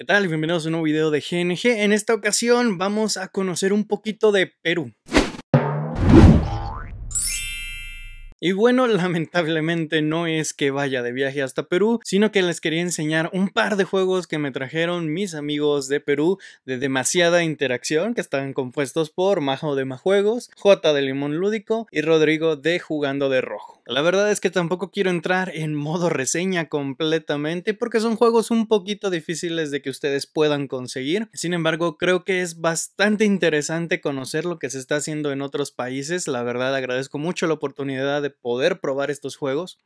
¿Qué tal? Bienvenidos a un nuevo video de GNG. En esta ocasión vamos a conocer un poquito de Perú. Y bueno, lamentablemente no es que vaya de viaje hasta Perú, sino que les quería enseñar un par de juegos que me trajeron mis amigos de Perú de demasiada interacción, que están compuestos por Majo de Majuegos, Jota de Limón Lúdico y Rodrigo de Jugando de Rojo. La verdad es que tampoco quiero entrar en modo reseña completamente porque son juegos un poquito difíciles de que ustedes puedan conseguir. Sin embargo, creo que es bastante interesante conocer lo que se está haciendo en otros países. La verdad agradezco mucho la oportunidad de poder probar estos juegos.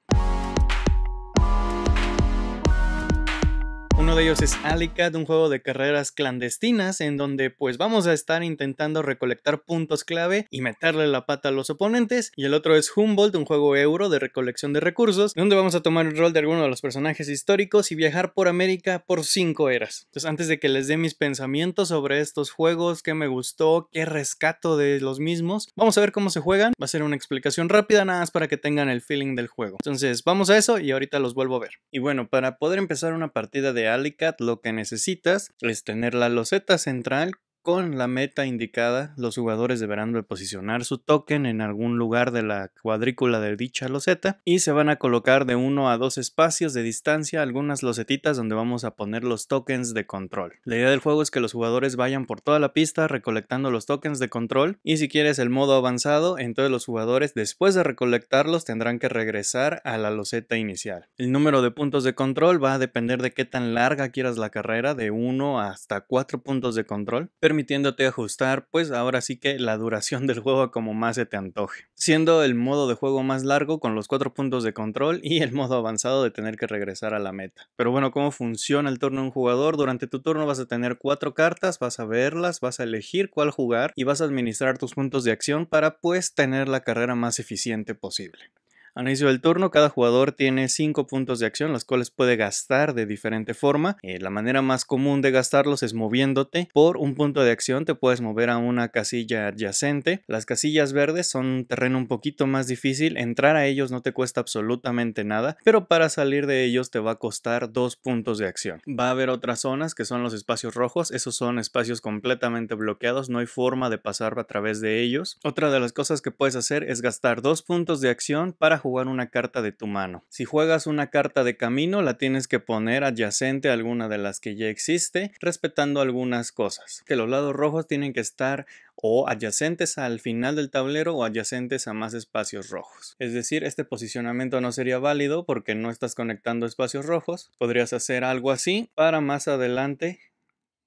Uno de ellos es Alicat, un juego de carreras clandestinas en donde pues vamos a estar intentando recolectar puntos clave y meterle la pata a los oponentes. Y el otro es Humboldt, un juego euro de recolección de recursos, donde vamos a tomar el rol de alguno de los personajes históricos y viajar por América por cinco eras. Entonces antes de que les dé mis pensamientos sobre estos juegos, qué me gustó, qué rescato de los mismos, vamos a ver cómo se juegan. Va a ser una explicación rápida nada más para que tengan el feeling del juego. Entonces vamos a eso y ahorita los vuelvo a ver. Y bueno, para poder empezar una partida de lo que necesitas es tener la loseta central con la meta indicada, los jugadores deberán posicionar su token en algún lugar de la cuadrícula de dicha loseta y se van a colocar de uno a dos espacios de distancia algunas losetitas donde vamos a poner los tokens de control. La idea del juego es que los jugadores vayan por toda la pista recolectando los tokens de control y si quieres el modo avanzado, entonces los jugadores después de recolectarlos tendrán que regresar a la loseta inicial. El número de puntos de control va a depender de qué tan larga quieras la carrera, de uno hasta cuatro puntos de control permitiéndote ajustar pues ahora sí que la duración del juego como más se te antoje, siendo el modo de juego más largo con los cuatro puntos de control y el modo avanzado de tener que regresar a la meta. Pero bueno, ¿cómo funciona el turno de un jugador? Durante tu turno vas a tener cuatro cartas, vas a verlas, vas a elegir cuál jugar y vas a administrar tus puntos de acción para pues tener la carrera más eficiente posible. A inicio del turno, cada jugador tiene 5 puntos de acción, los cuales puede gastar de diferente forma. Eh, la manera más común de gastarlos es moviéndote. Por un punto de acción te puedes mover a una casilla adyacente. Las casillas verdes son un terreno un poquito más difícil, entrar a ellos no te cuesta absolutamente nada, pero para salir de ellos te va a costar 2 puntos de acción. Va a haber otras zonas que son los espacios rojos, esos son espacios completamente bloqueados, no hay forma de pasar a través de ellos. Otra de las cosas que puedes hacer es gastar 2 puntos de acción para jugar una carta de tu mano. Si juegas una carta de camino, la tienes que poner adyacente a alguna de las que ya existe, respetando algunas cosas. Que los lados rojos tienen que estar o adyacentes al final del tablero o adyacentes a más espacios rojos. Es decir, este posicionamiento no sería válido porque no estás conectando espacios rojos. Podrías hacer algo así para más adelante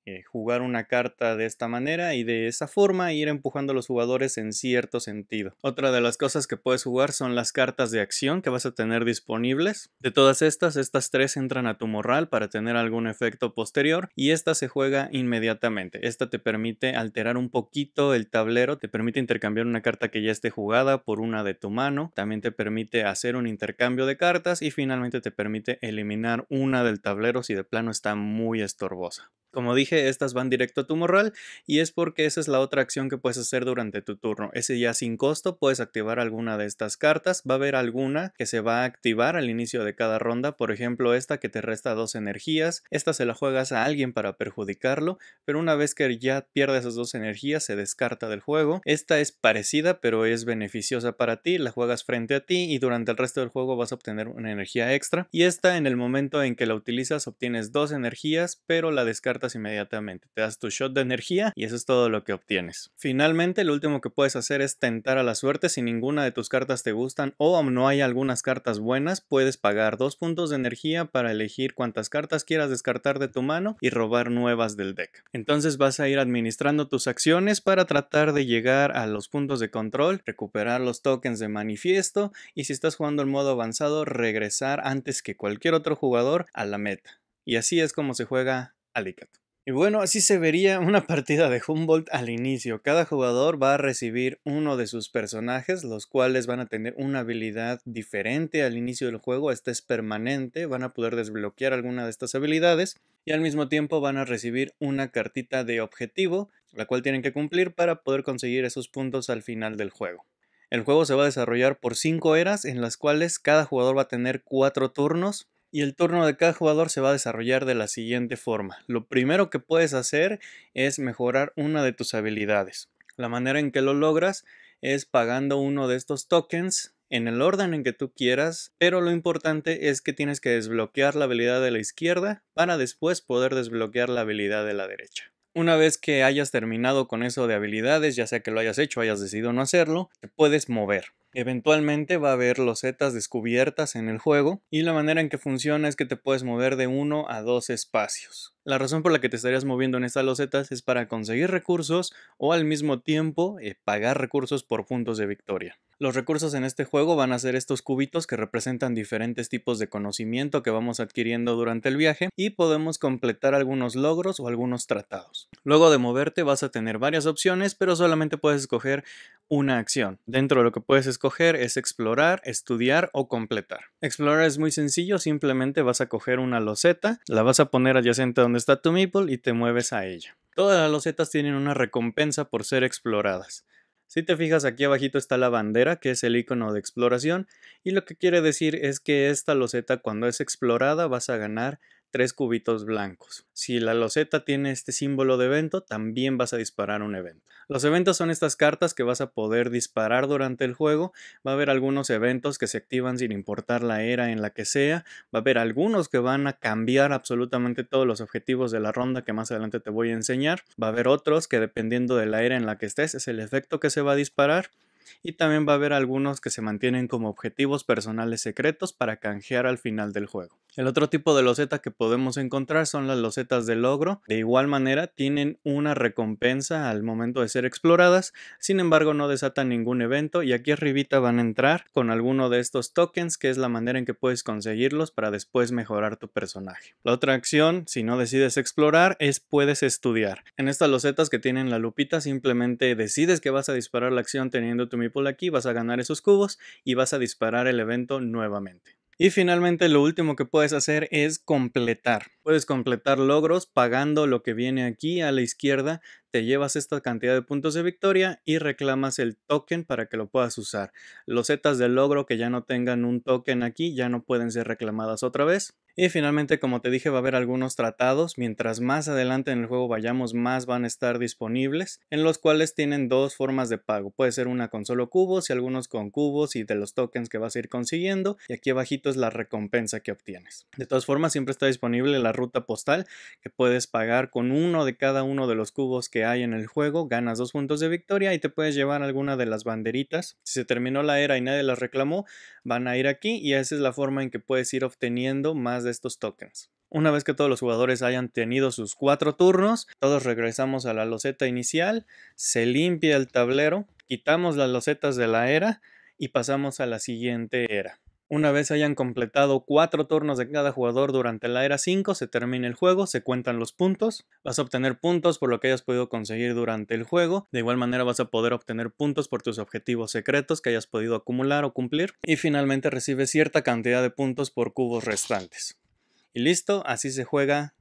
eh, jugar una carta de esta manera y de esa forma ir empujando a los jugadores en cierto sentido. Otra de las cosas que puedes jugar son las cartas de acción que vas a tener disponibles. De todas estas, estas tres entran a tu morral para tener algún efecto posterior y esta se juega inmediatamente. Esta te permite alterar un poquito el tablero, te permite intercambiar una carta que ya esté jugada por una de tu mano, también te permite hacer un intercambio de cartas y finalmente te permite eliminar una del tablero si de plano está muy estorbosa. Como dije, estas van directo a tu morral y es porque esa es la otra acción que puedes hacer durante tu turno. Ese ya sin costo puedes activar alguna de estas cartas. Va a haber alguna que se va a activar al inicio de cada ronda, por ejemplo esta que te resta dos energías. Esta se la juegas a alguien para perjudicarlo, pero una vez que ya pierde esas dos energías se descarta del juego. Esta es parecida pero es beneficiosa para ti, la juegas frente a ti y durante el resto del juego vas a obtener una energía extra. Y esta en el momento en que la utilizas obtienes dos energías pero la descartas inmediatamente te das tu shot de energía y eso es todo lo que obtienes. Finalmente, lo último que puedes hacer es tentar a la suerte si ninguna de tus cartas te gustan o no hay algunas cartas buenas, puedes pagar dos puntos de energía para elegir cuántas cartas quieras descartar de tu mano y robar nuevas del deck. Entonces vas a ir administrando tus acciones para tratar de llegar a los puntos de control, recuperar los tokens de manifiesto y si estás jugando el modo avanzado, regresar antes que cualquier otro jugador a la meta. Y así es como se juega Alicat. Y bueno, así se vería una partida de Humboldt al inicio. Cada jugador va a recibir uno de sus personajes, los cuales van a tener una habilidad diferente al inicio del juego. Esta es permanente, van a poder desbloquear alguna de estas habilidades y al mismo tiempo van a recibir una cartita de objetivo, la cual tienen que cumplir para poder conseguir esos puntos al final del juego. El juego se va a desarrollar por 5 eras en las cuales cada jugador va a tener cuatro turnos, y el turno de cada jugador se va a desarrollar de la siguiente forma. Lo primero que puedes hacer es mejorar una de tus habilidades. La manera en que lo logras es pagando uno de estos tokens en el orden en que tú quieras, pero lo importante es que tienes que desbloquear la habilidad de la izquierda para después poder desbloquear la habilidad de la derecha. Una vez que hayas terminado con eso de habilidades, ya sea que lo hayas hecho o hayas decidido no hacerlo, te puedes mover. Eventualmente va a haber losetas descubiertas en el juego y la manera en que funciona es que te puedes mover de uno a dos espacios. La razón por la que te estarías moviendo en estas losetas es para conseguir recursos o al mismo tiempo eh, pagar recursos por puntos de victoria. Los recursos en este juego van a ser estos cubitos que representan diferentes tipos de conocimiento que vamos adquiriendo durante el viaje y podemos completar algunos logros o algunos tratados. Luego de moverte vas a tener varias opciones, pero solamente puedes escoger una acción. Dentro de lo que puedes escoger es explorar, estudiar o completar. Explorar es muy sencillo, simplemente vas a coger una loseta, la vas a poner adyacente donde está tu Meeple y te mueves a ella. Todas las losetas tienen una recompensa por ser exploradas. Si te fijas aquí abajito está la bandera, que es el icono de exploración, y lo que quiere decir es que esta loseta cuando es explorada vas a ganar tres cubitos blancos. Si la loseta tiene este símbolo de evento, también vas a disparar un evento. Los eventos son estas cartas que vas a poder disparar durante el juego. Va a haber algunos eventos que se activan sin importar la era en la que sea. Va a haber algunos que van a cambiar absolutamente todos los objetivos de la ronda que más adelante te voy a enseñar. Va a haber otros que dependiendo de la era en la que estés es el efecto que se va a disparar y también va a haber algunos que se mantienen como objetivos personales secretos para canjear al final del juego. El otro tipo de loseta que podemos encontrar son las losetas de logro. De igual manera tienen una recompensa al momento de ser exploradas, sin embargo no desatan ningún evento y aquí arribita van a entrar con alguno de estos tokens que es la manera en que puedes conseguirlos para después mejorar tu personaje. La otra acción, si no decides explorar, es puedes estudiar. En estas losetas que tienen la lupita simplemente decides que vas a disparar la acción teniendo tu mi meeple aquí, vas a ganar esos cubos y vas a disparar el evento nuevamente. Y finalmente lo último que puedes hacer es completar. Puedes completar logros pagando lo que viene aquí a la izquierda, te llevas esta cantidad de puntos de victoria y reclamas el token para que lo puedas usar. Los zetas de logro que ya no tengan un token aquí ya no pueden ser reclamadas otra vez. Y finalmente, como te dije, va a haber algunos tratados. Mientras más adelante en el juego vayamos, más van a estar disponibles, en los cuales tienen dos formas de pago. Puede ser una con solo cubos y algunos con cubos y de los tokens que vas a ir consiguiendo. Y aquí abajito es la recompensa que obtienes. De todas formas, siempre está disponible la ruta postal que puedes pagar con uno de cada uno de los cubos que hay en el juego. Ganas dos puntos de victoria y te puedes llevar alguna de las banderitas. Si se terminó la era y nadie las reclamó, van a ir aquí y esa es la forma en que puedes ir obteniendo más de estos tokens. Una vez que todos los jugadores hayan tenido sus cuatro turnos, todos regresamos a la loseta inicial, se limpia el tablero, quitamos las losetas de la era y pasamos a la siguiente era. Una vez hayan completado cuatro turnos de cada jugador durante la era 5, se termina el juego, se cuentan los puntos, vas a obtener puntos por lo que hayas podido conseguir durante el juego, de igual manera vas a poder obtener puntos por tus objetivos secretos que hayas podido acumular o cumplir, y finalmente recibes cierta cantidad de puntos por cubos restantes. Y listo, así se juega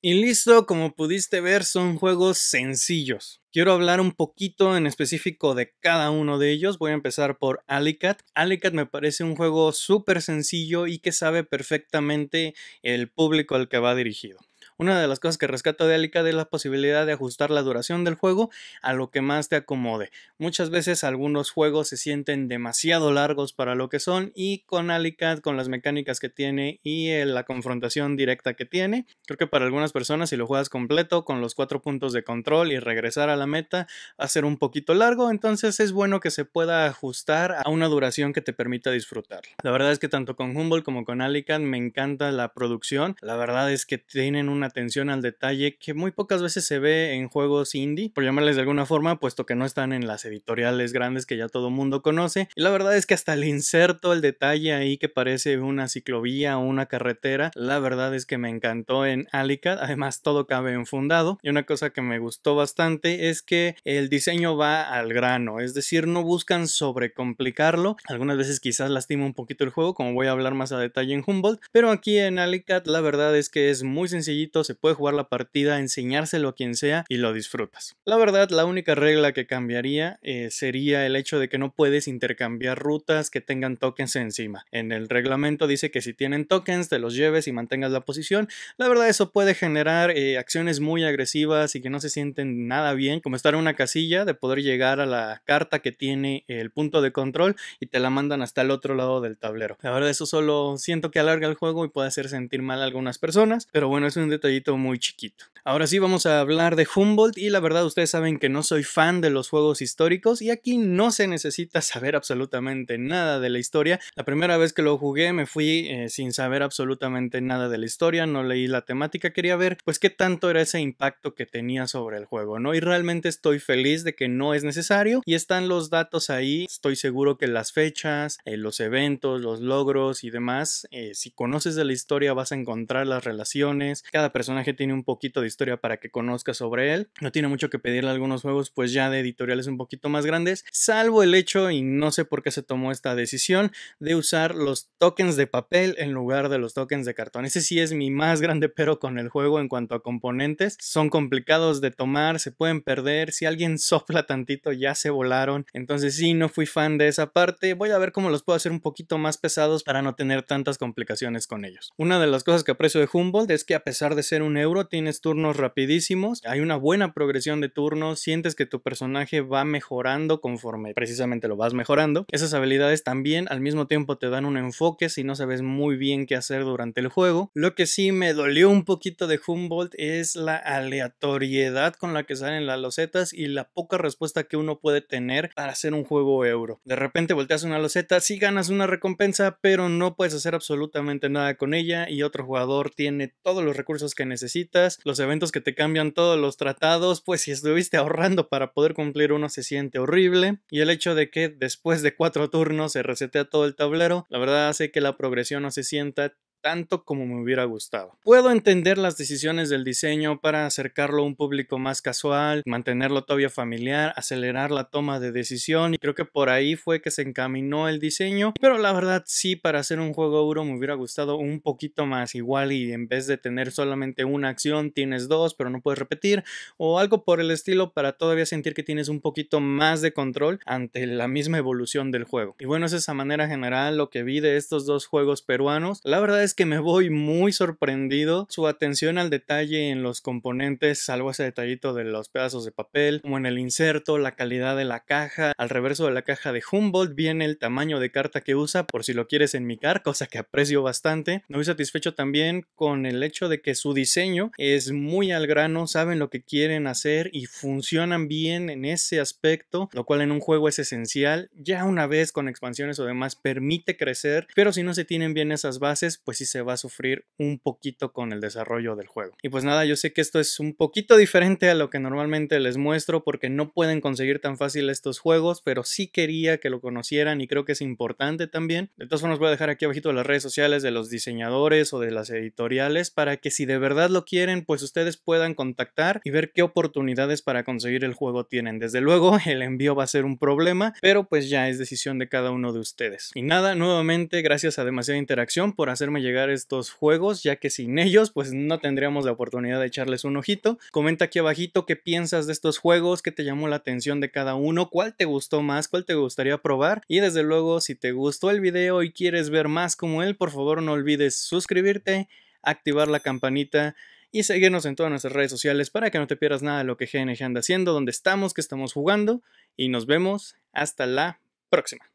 y listo, como pudiste ver, son juegos sencillos. Quiero hablar un poquito en específico de cada uno de ellos. Voy a empezar por Alicat. Alicat me parece un juego súper sencillo y que sabe perfectamente el público al que va dirigido. Una de las cosas que rescato de Alicad es la posibilidad de ajustar la duración del juego a lo que más te acomode. Muchas veces algunos juegos se sienten demasiado largos para lo que son y con Alicad, con las mecánicas que tiene y eh, la confrontación directa que tiene, creo que para algunas personas si lo juegas completo con los cuatro puntos de control y regresar a la meta va a ser un poquito largo, entonces es bueno que se pueda ajustar a una duración que te permita disfrutar. La verdad es que tanto con Humboldt como con Alicad me encanta la producción, la verdad es que tienen una atención al detalle que muy pocas veces se ve en juegos indie, por llamarles de alguna forma, puesto que no están en las editoriales grandes que ya todo el mundo conoce. Y la verdad es que hasta el inserto, el detalle ahí que parece una ciclovía o una carretera, la verdad es que me encantó en Alicat, Además, todo cabe fundado Y una cosa que me gustó bastante es que el diseño va al grano, es decir, no buscan sobrecomplicarlo. Algunas veces quizás lastima un poquito el juego, como voy a hablar más a detalle en Humboldt, pero aquí en Alicat la verdad es que es muy sencillito se puede jugar la partida, enseñárselo a quien sea y lo disfrutas. La verdad, la única regla que cambiaría eh, sería el hecho de que no puedes intercambiar rutas que tengan tokens encima. En el reglamento dice que si tienen tokens te los lleves y mantengas la posición. La verdad, eso puede generar eh, acciones muy agresivas y que no se sienten nada bien, como estar en una casilla de poder llegar a la carta que tiene el punto de control y te la mandan hasta el otro lado del tablero. La verdad, eso solo siento que alarga el juego y puede hacer sentir mal a algunas personas, pero bueno, es un detalle muy chiquito. Ahora sí vamos a hablar de Humboldt y la verdad ustedes saben que no soy fan de los juegos históricos y aquí no se necesita saber absolutamente nada de la historia. La primera vez que lo jugué me fui eh, sin saber absolutamente nada de la historia, no leí la temática, quería ver pues qué tanto era ese impacto que tenía sobre el juego, ¿no? Y realmente estoy feliz de que no es necesario y están los datos ahí, estoy seguro que las fechas, eh, los eventos, los logros y demás, eh, si conoces de la historia vas a encontrar las relaciones, cada personaje tiene un poquito de historia para que conozca sobre él. No tiene mucho que pedirle a algunos juegos, pues ya de editoriales un poquito más grandes, salvo el hecho, y no sé por qué se tomó esta decisión, de usar los tokens de papel en lugar de los tokens de cartón. Ese sí es mi más grande pero con el juego en cuanto a componentes. Son complicados de tomar, se pueden perder, si alguien sopla tantito ya se volaron. Entonces sí, no fui fan de esa parte. Voy a ver cómo los puedo hacer un poquito más pesados para no tener tantas complicaciones con ellos. Una de las cosas que aprecio de Humboldt es que a pesar de ser un euro, tienes turnos rapidísimos, hay una buena progresión de turnos, sientes que tu personaje va mejorando conforme precisamente lo vas mejorando. Esas habilidades también al mismo tiempo te dan un enfoque si no sabes muy bien qué hacer durante el juego. Lo que sí me dolió un poquito de Humboldt es la aleatoriedad con la que salen las losetas y la poca respuesta que uno puede tener para hacer un juego euro. De repente volteas una loseta, si ganas una recompensa, pero no puedes hacer absolutamente nada con ella y otro jugador tiene todos los recursos que necesitas, los eventos que te cambian todos los tratados, pues si estuviste ahorrando para poder cumplir uno se siente horrible y el hecho de que después de cuatro turnos se resetea todo el tablero, la verdad hace que la progresión no se sienta tanto como me hubiera gustado. Puedo entender las decisiones del diseño para acercarlo a un público más casual, mantenerlo todavía familiar, acelerar la toma de decisión y creo que por ahí fue que se encaminó el diseño, pero la verdad sí para hacer un juego euro me hubiera gustado un poquito más igual y en vez de tener solamente una acción tienes dos pero no puedes repetir o algo por el estilo para todavía sentir que tienes un poquito más de control ante la misma evolución del juego. Y bueno, es esa manera general lo que vi de estos dos juegos peruanos. La verdad es que me voy muy sorprendido. Su atención al detalle en los componentes, salvo ese detallito de los pedazos de papel, como en el inserto, la calidad de la caja. Al reverso de la caja de Humboldt viene el tamaño de carta que usa por si lo quieres en mi car, cosa que aprecio bastante. Me voy satisfecho también con el hecho de que su diseño es muy al grano, saben lo que quieren hacer y funcionan bien en ese aspecto, lo cual en un juego es esencial. Ya una vez con expansiones o demás permite crecer, pero si no se tienen bien esas bases, pues sí se va a sufrir un poquito con el desarrollo del juego. Y pues nada, yo sé que esto es un poquito diferente a lo que normalmente les muestro porque no pueden conseguir tan fácil estos juegos, pero sí quería que lo conocieran y creo que es importante también. De todas formas voy a dejar aquí abajito las redes sociales de los diseñadores o de las editoriales para que si de verdad lo quieren, pues ustedes puedan contactar y ver qué oportunidades para conseguir el juego tienen. Desde luego, el envío va a ser un problema, pero pues ya es decisión de cada uno de ustedes. Y nada, nuevamente gracias a demasiada interacción por hacerme llegar llegar estos juegos, ya que sin ellos pues no tendríamos la oportunidad de echarles un ojito. Comenta aquí abajito qué piensas de estos juegos, qué te llamó la atención de cada uno, cuál te gustó más, cuál te gustaría probar y desde luego si te gustó el video y quieres ver más como él, por favor no olvides suscribirte, activar la campanita y seguirnos en todas nuestras redes sociales para que no te pierdas nada de lo que GNG anda haciendo, dónde estamos, qué estamos jugando y nos vemos hasta la próxima.